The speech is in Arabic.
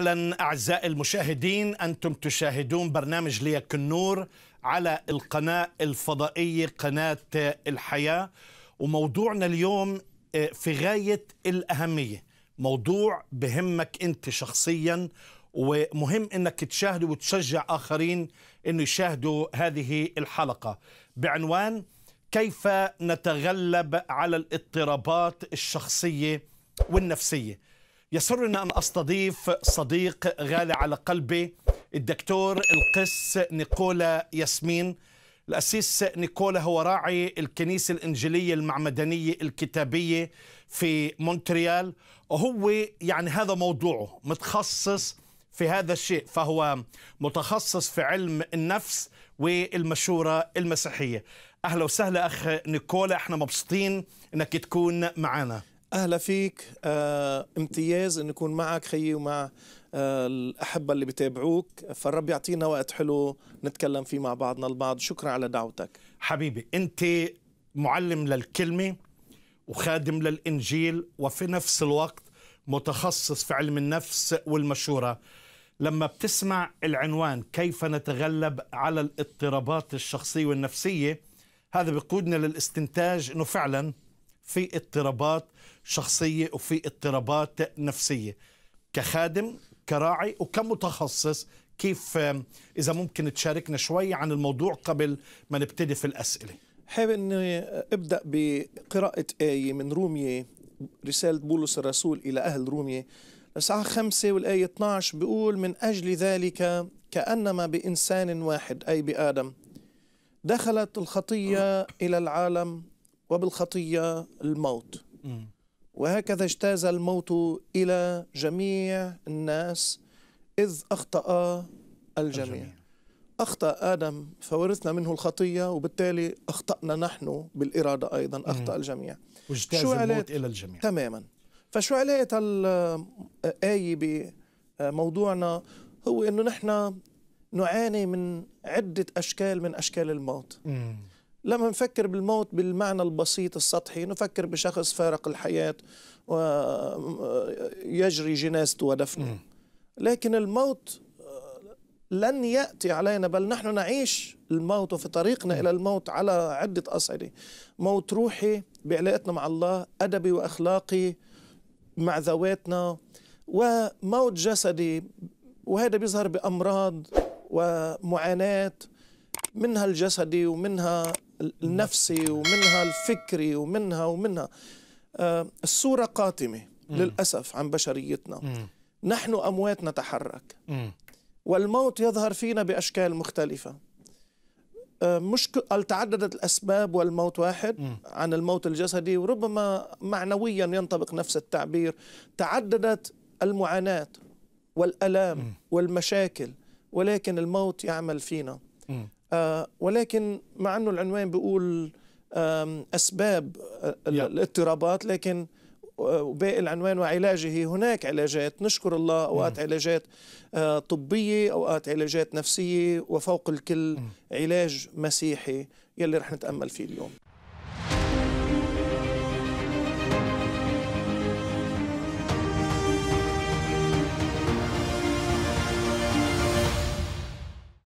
اهلا اعزائي المشاهدين انتم تشاهدون برنامج ليك النور على القناه الفضائيه قناه الحياه وموضوعنا اليوم آه، في غايه الاهميه موضوع بهمك انت شخصيا ومهم انك تشاهده وتشجع اخرين انه يشاهدوا هذه الحلقه بعنوان كيف نتغلب على الاضطرابات الشخصيه والنفسيه يسرني أن أستضيف صديق غالي على قلبي الدكتور القس نيكولا ياسمين الأسيس نيكولا هو راعي الكنيسة الإنجيلية المعمدانية الكتابية في مونتريال وهو يعني هذا موضوعه متخصص في هذا الشيء فهو متخصص في علم النفس والمشورة المسيحية أهلا وسهلا أخ نيكولا احنا مبسوطين أنك تكون معنا اهلا فيك آه امتياز ان يكون معك خيي ومع آه الاحبه اللي بيتابعوك فالرب يعطينا وقت حلو نتكلم فيه مع بعضنا البعض شكرا على دعوتك حبيبي انت معلم للكلمه وخادم للانجيل وفي نفس الوقت متخصص في علم النفس والمشوره لما بتسمع العنوان كيف نتغلب على الاضطرابات الشخصيه والنفسيه هذا بيقودنا للاستنتاج انه فعلا في اضطرابات شخصيه وفي اضطرابات نفسيه كخادم كراعي وكمتخصص كيف اذا ممكن تشاركنا شوي عن الموضوع قبل ما نبتدي في الاسئله حابب اني ابدا بقراءه ايه من روميه رساله بولس الرسول الى اهل روميه الساعة 5 والآية 12 بيقول من أجل ذلك كأنما بإنسان واحد أي بآدم دخلت الخطية إلى العالم وبالخطية الموت وهكذا اجتاز الموت إلى جميع الناس إذ أخطأ الجميع, الجميع. أخطأ آدم فورثنا منه الخطية وبالتالي أخطأنا نحن بالإرادة أيضا أخطأ الجميع واجتاز الموت إلى الجميع تماما فشو علاقة الآية آه، بموضوعنا هو أنه نحن نعاني من عدة أشكال من أشكال الموت مم. لما نفكر بالموت بالمعنى البسيط السطحي نفكر بشخص فارق الحياة ويجري جنازته ودفنه لكن الموت لن يأتي علينا بل نحن نعيش الموت وفي طريقنا إلى الموت على عدة أصعدة موت روحي بعلاقتنا مع الله أدبي وأخلاقي مع ذواتنا وموت جسدي وهذا بيظهر بأمراض ومعاناة منها الجسدي ومنها النفسي ومنها الفكري ومنها ومنها آه، الصورة قاتمة للأسف عن بشريتنا نحن أموات نتحرك والموت يظهر فينا بأشكال مختلفة آه، مش تعددت الأسباب والموت واحد عن الموت الجسدي وربما معنويا ينطبق نفس التعبير تعددت المعاناة والألام والمشاكل ولكن الموت يعمل فينا آه، ولكن مع أنه العنوان بيقول أسباب آه، الاضطرابات لكن آه، وباقي العنوان وعلاجه هناك علاجات نشكر الله أوقات علاجات طبية أوقات علاجات نفسية وفوق الكل علاج مسيحي يلي رح نتأمل فيه اليوم